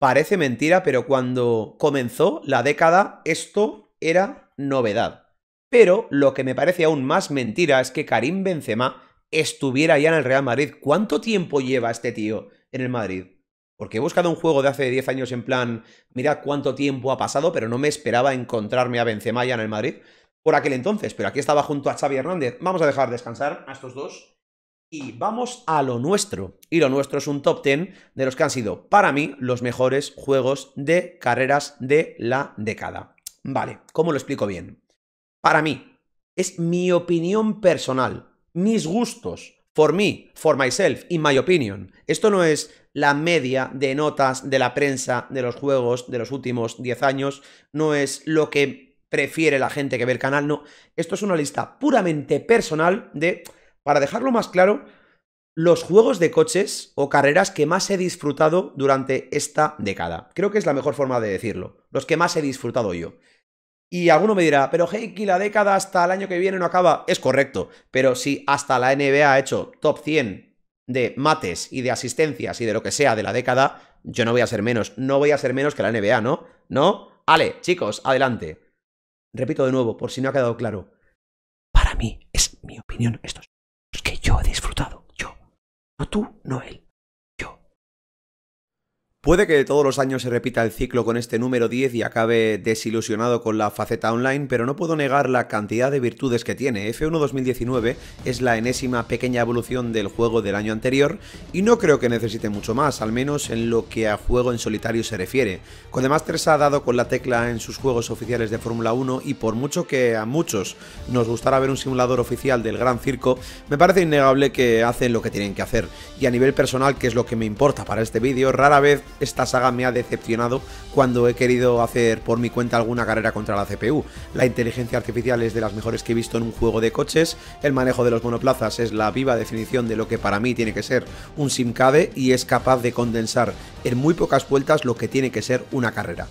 Parece mentira, pero cuando comenzó la década esto era novedad. Pero lo que me parece aún más mentira es que Karim Benzema estuviera ya en el Real Madrid. ¿Cuánto tiempo lleva este tío en el Madrid? Porque he buscado un juego de hace 10 años en plan, mira cuánto tiempo ha pasado, pero no me esperaba encontrarme a Benzema ya en el Madrid por aquel entonces. Pero aquí estaba junto a Xavi Hernández. Vamos a dejar descansar a estos dos y vamos a lo nuestro. Y lo nuestro es un top 10 de los que han sido, para mí, los mejores juegos de carreras de la década. Vale, ¿cómo lo explico bien? Para mí, es mi opinión personal, mis gustos, for me, for myself, y my opinion. Esto no es la media de notas de la prensa de los juegos de los últimos 10 años, no es lo que prefiere la gente que ve el canal, no. Esto es una lista puramente personal de para dejarlo más claro, los juegos de coches o carreras que más he disfrutado durante esta década. Creo que es la mejor forma de decirlo. Los que más he disfrutado yo. Y alguno me dirá, pero Heiki, la década hasta el año que viene no acaba. Es correcto, pero si hasta la NBA ha hecho top 100 de mates y de asistencias y de lo que sea de la década, yo no voy a ser menos. No voy a ser menos que la NBA, ¿no? ¿No? Ale, chicos, adelante. Repito de nuevo, por si no ha quedado claro. Para mí, es mi opinión, esto yo he disfrutado, yo. No tú, no él. Puede que todos los años se repita el ciclo con este número 10 y acabe desilusionado con la faceta online, pero no puedo negar la cantidad de virtudes que tiene. F1 2019 es la enésima pequeña evolución del juego del año anterior y no creo que necesite mucho más, al menos en lo que a juego en solitario se refiere. Codemasters ha dado con la tecla en sus juegos oficiales de Fórmula 1 y por mucho que a muchos nos gustara ver un simulador oficial del Gran Circo, me parece innegable que hacen lo que tienen que hacer. Y a nivel personal, que es lo que me importa para este vídeo, rara vez esta saga me ha decepcionado cuando he querido hacer por mi cuenta alguna carrera contra la CPU. La inteligencia artificial es de las mejores que he visto en un juego de coches, el manejo de los monoplazas es la viva definición de lo que para mí tiene que ser un simcade y es capaz de condensar en muy pocas vueltas lo que tiene que ser una carrera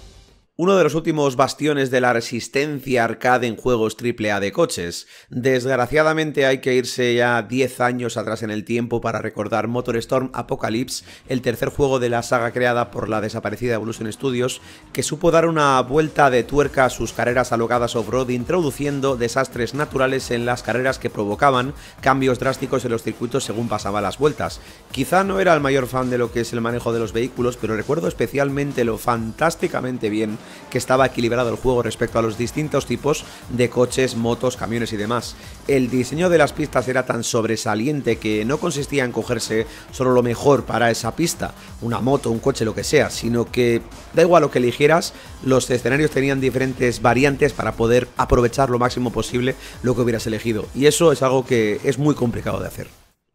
uno de los últimos bastiones de la resistencia arcade en juegos AAA de coches. Desgraciadamente hay que irse ya 10 años atrás en el tiempo para recordar MotorStorm Apocalypse, el tercer juego de la saga creada por la desaparecida Evolution Studios, que supo dar una vuelta de tuerca a sus carreras alogadas off-road introduciendo desastres naturales en las carreras que provocaban cambios drásticos en los circuitos según pasaban las vueltas. Quizá no era el mayor fan de lo que es el manejo de los vehículos, pero recuerdo especialmente lo fantásticamente bien que estaba equilibrado el juego respecto a los distintos tipos de coches, motos, camiones y demás. El diseño de las pistas era tan sobresaliente que no consistía en cogerse solo lo mejor para esa pista, una moto, un coche, lo que sea, sino que da igual lo que eligieras, los escenarios tenían diferentes variantes para poder aprovechar lo máximo posible lo que hubieras elegido. Y eso es algo que es muy complicado de hacer.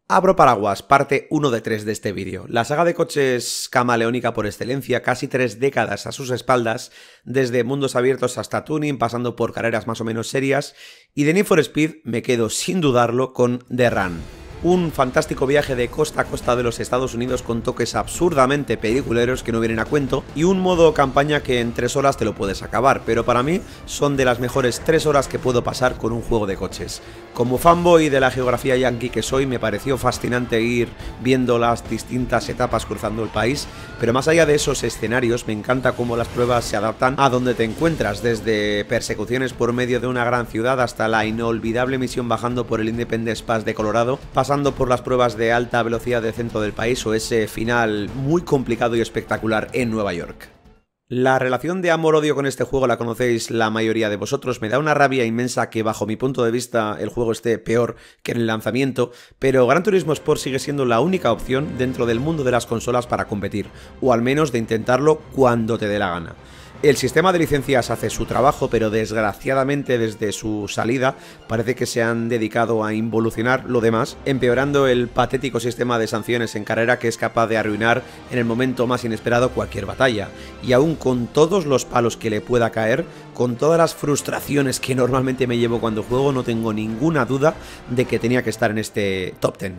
Abro paraguas, parte 1 de 3 de este vídeo. La saga de coches camaleónica por excelencia, casi tres décadas a sus espaldas, desde mundos abiertos hasta tuning, pasando por carreras más o menos serias, y de Need for Speed me quedo sin dudarlo con The Run un fantástico viaje de costa a costa de los Estados Unidos con toques absurdamente peliculeros que no vienen a cuento y un modo campaña que en tres horas te lo puedes acabar, pero para mí son de las mejores tres horas que puedo pasar con un juego de coches. Como fanboy de la geografía yankee que soy, me pareció fascinante ir viendo las distintas etapas cruzando el país, pero más allá de esos escenarios, me encanta cómo las pruebas se adaptan a donde te encuentras, desde persecuciones por medio de una gran ciudad hasta la inolvidable misión bajando por el Independence Pass de Colorado, pasando por las pruebas de alta velocidad de centro del país o ese final muy complicado y espectacular en Nueva York. La relación de amor-odio con este juego la conocéis la mayoría de vosotros. Me da una rabia inmensa que bajo mi punto de vista el juego esté peor que en el lanzamiento, pero Gran Turismo Sport sigue siendo la única opción dentro del mundo de las consolas para competir, o al menos de intentarlo cuando te dé la gana. El sistema de licencias hace su trabajo, pero desgraciadamente desde su salida parece que se han dedicado a involucionar lo demás, empeorando el patético sistema de sanciones en carrera que es capaz de arruinar en el momento más inesperado cualquier batalla. Y aún con todos los palos que le pueda caer, con todas las frustraciones que normalmente me llevo cuando juego, no tengo ninguna duda de que tenía que estar en este top 10.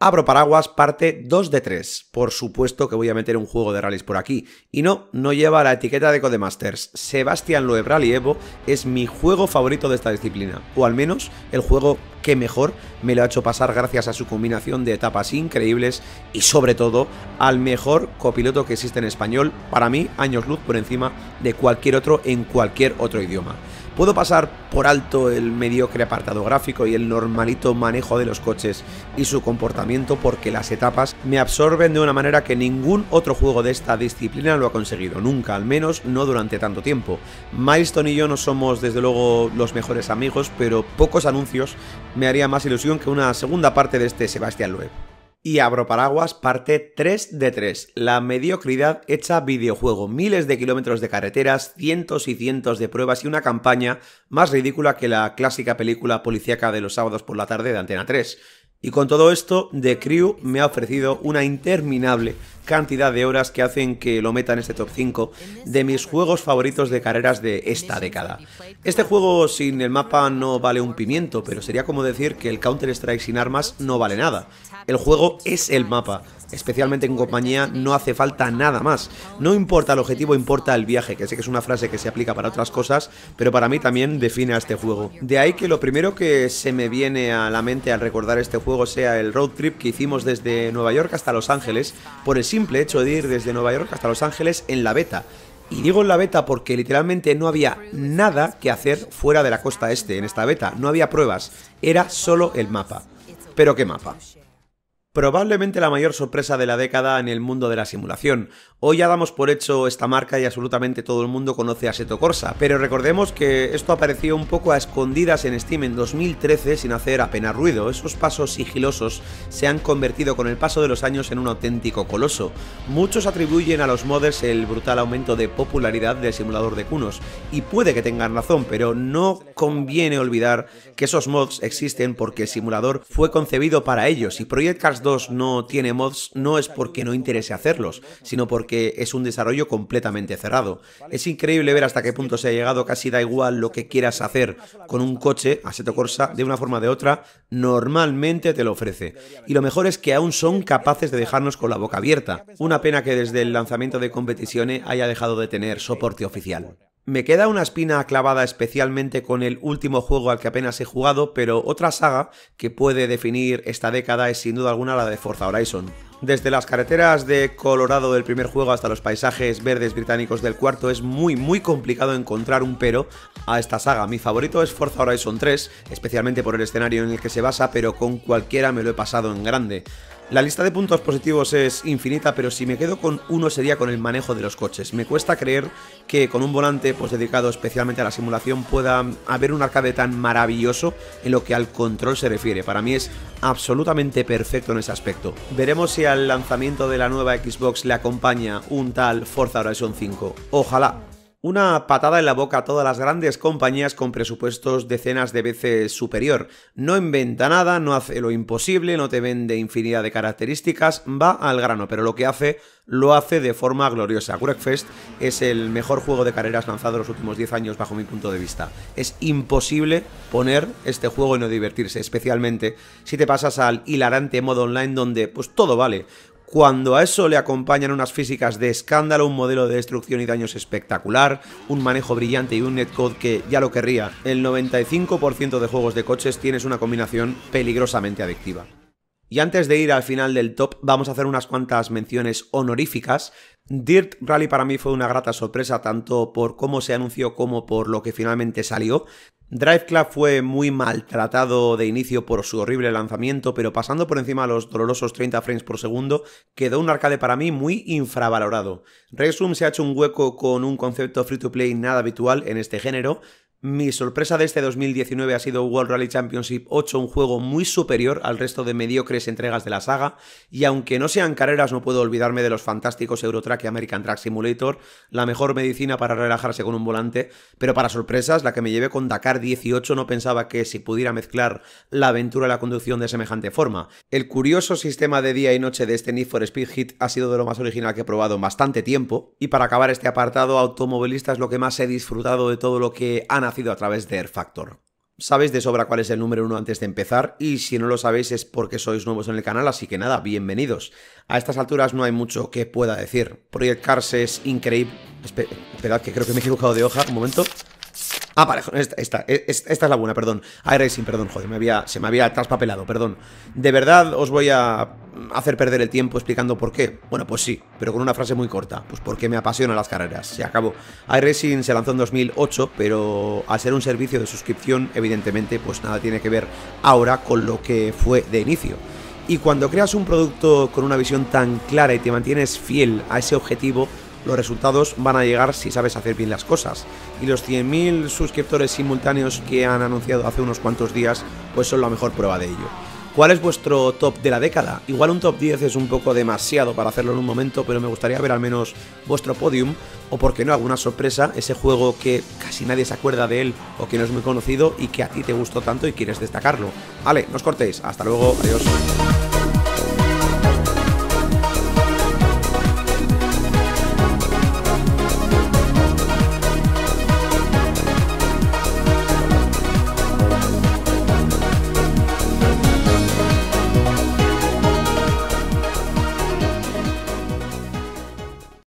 Abro paraguas, parte 2 de 3. Por supuesto que voy a meter un juego de rallies por aquí. Y no, no lleva la etiqueta de Codemasters. Sebastián Loeb y Evo es mi juego favorito de esta disciplina. O al menos el juego que mejor me lo ha hecho pasar gracias a su combinación de etapas increíbles y sobre todo al mejor copiloto que existe en español, para mí años luz por encima de cualquier otro en cualquier otro idioma. Puedo pasar por alto el mediocre apartado gráfico y el normalito manejo de los coches y su comportamiento porque las etapas me absorben de una manera que ningún otro juego de esta disciplina lo ha conseguido, nunca, al menos no durante tanto tiempo. Milestone y yo no somos desde luego los mejores amigos, pero pocos anuncios me haría más ilusión que una segunda parte de este Sebastián Loeb y Abro Paraguas parte 3 de 3, la mediocridad hecha videojuego, miles de kilómetros de carreteras, cientos y cientos de pruebas y una campaña más ridícula que la clásica película policíaca de los sábados por la tarde de Antena 3. Y con todo esto, The Crew me ha ofrecido una interminable cantidad de horas que hacen que lo meta en este top 5 de mis juegos favoritos de carreras de esta década. Este juego sin el mapa no vale un pimiento, pero sería como decir que el Counter-Strike sin armas no vale nada. El juego es el mapa, especialmente en compañía, no hace falta nada más. No importa el objetivo, importa el viaje, que sé que es una frase que se aplica para otras cosas, pero para mí también define a este juego. De ahí que lo primero que se me viene a la mente al recordar este juego sea el road trip que hicimos desde Nueva York hasta Los Ángeles, por el simple hecho de ir desde Nueva York hasta Los Ángeles en la beta. Y digo en la beta porque literalmente no había nada que hacer fuera de la costa este en esta beta, no había pruebas, era solo el mapa. Pero qué mapa probablemente la mayor sorpresa de la década en el mundo de la simulación. Hoy ya damos por hecho esta marca y absolutamente todo el mundo conoce a Seto Corsa, pero recordemos que esto apareció un poco a escondidas en Steam en 2013 sin hacer apenas ruido. Esos pasos sigilosos se han convertido con el paso de los años en un auténtico coloso. Muchos atribuyen a los mods el brutal aumento de popularidad del simulador de cunos, y puede que tengan razón, pero no conviene olvidar que esos mods existen porque el simulador fue concebido para ellos y Project Cars no tiene mods no es porque no interese hacerlos, sino porque es un desarrollo completamente cerrado. Es increíble ver hasta qué punto se ha llegado, casi da igual lo que quieras hacer con un coche, Assetto Corsa, de una forma o de otra, normalmente te lo ofrece. Y lo mejor es que aún son capaces de dejarnos con la boca abierta. Una pena que desde el lanzamiento de competiciones haya dejado de tener soporte oficial. Me queda una espina clavada especialmente con el último juego al que apenas he jugado, pero otra saga que puede definir esta década es sin duda alguna la de Forza Horizon. Desde las carreteras de Colorado del primer juego hasta los paisajes verdes británicos del cuarto es muy muy complicado encontrar un pero a esta saga. Mi favorito es Forza Horizon 3, especialmente por el escenario en el que se basa, pero con cualquiera me lo he pasado en grande. La lista de puntos positivos es infinita, pero si me quedo con uno sería con el manejo de los coches. Me cuesta creer que con un volante pues, dedicado especialmente a la simulación pueda haber un arcade tan maravilloso en lo que al control se refiere. Para mí es absolutamente perfecto en ese aspecto. Veremos si al lanzamiento de la nueva Xbox le acompaña un tal Forza Horizon 5. Ojalá, una patada en la boca a todas las grandes compañías con presupuestos decenas de veces superior. No inventa nada, no hace lo imposible, no te vende infinidad de características, va al grano, pero lo que hace lo hace de forma gloriosa. Wreckfest es el mejor juego de carreras lanzado en los últimos 10 años bajo mi punto de vista. Es imposible poner este juego y no divertirse, especialmente si te pasas al hilarante modo online donde pues todo vale cuando a eso le acompañan unas físicas de escándalo, un modelo de destrucción y daños espectacular, un manejo brillante y un netcode que ya lo querría, el 95% de juegos de coches tienes una combinación peligrosamente adictiva. Y antes de ir al final del top, vamos a hacer unas cuantas menciones honoríficas. Dirt Rally para mí fue una grata sorpresa, tanto por cómo se anunció como por lo que finalmente salió. Drive fue muy maltratado de inicio por su horrible lanzamiento, pero pasando por encima de los dolorosos 30 frames por segundo, quedó un arcade para mí muy infravalorado. Resum se ha hecho un hueco con un concepto free to play nada habitual en este género, mi sorpresa de este 2019 ha sido World Rally Championship 8, un juego muy superior al resto de mediocres entregas de la saga, y aunque no sean carreras no puedo olvidarme de los fantásticos Eurotrack y American Track Simulator, la mejor medicina para relajarse con un volante, pero para sorpresas, la que me llevé con Dakar 18 no pensaba que si pudiera mezclar la aventura y la conducción de semejante forma. El curioso sistema de día y noche de este Need for Speed Hit ha sido de lo más original que he probado en bastante tiempo, y para acabar este apartado automovilista es lo que más he disfrutado de todo lo que han nacido a través de Air Factor. Sabéis de sobra cuál es el número uno antes de empezar y si no lo sabéis es porque sois nuevos en el canal, así que nada, bienvenidos. A estas alturas no hay mucho que pueda decir. Project Cars es increíble... esperad, que creo que me he equivocado de hoja, un momento. Ah, vale, esta, e, esta, es la buena, perdón. iRacing, ah, perdón, joder, había, se me había traspapelado, perdón. De verdad os voy a hacer perder el tiempo explicando por qué. Bueno, pues sí, pero con una frase muy corta. Pues porque me apasionan las carreras. Se acabó. iRacing se lanzó en 2008, pero al ser un servicio de suscripción, evidentemente, pues nada tiene que ver ahora con lo que fue de inicio. Y cuando creas un producto con una visión tan clara y te mantienes fiel a ese objetivo, los resultados van a llegar si sabes hacer bien las cosas. Y los 100.000 suscriptores simultáneos que han anunciado hace unos cuantos días, pues son la mejor prueba de ello. ¿Cuál es vuestro top de la década? Igual un top 10 es un poco demasiado para hacerlo en un momento, pero me gustaría ver al menos vuestro podium, o por qué no, alguna sorpresa, ese juego que casi nadie se acuerda de él o que no es muy conocido y que a ti te gustó tanto y quieres destacarlo. Vale, nos cortéis, hasta luego, adiós.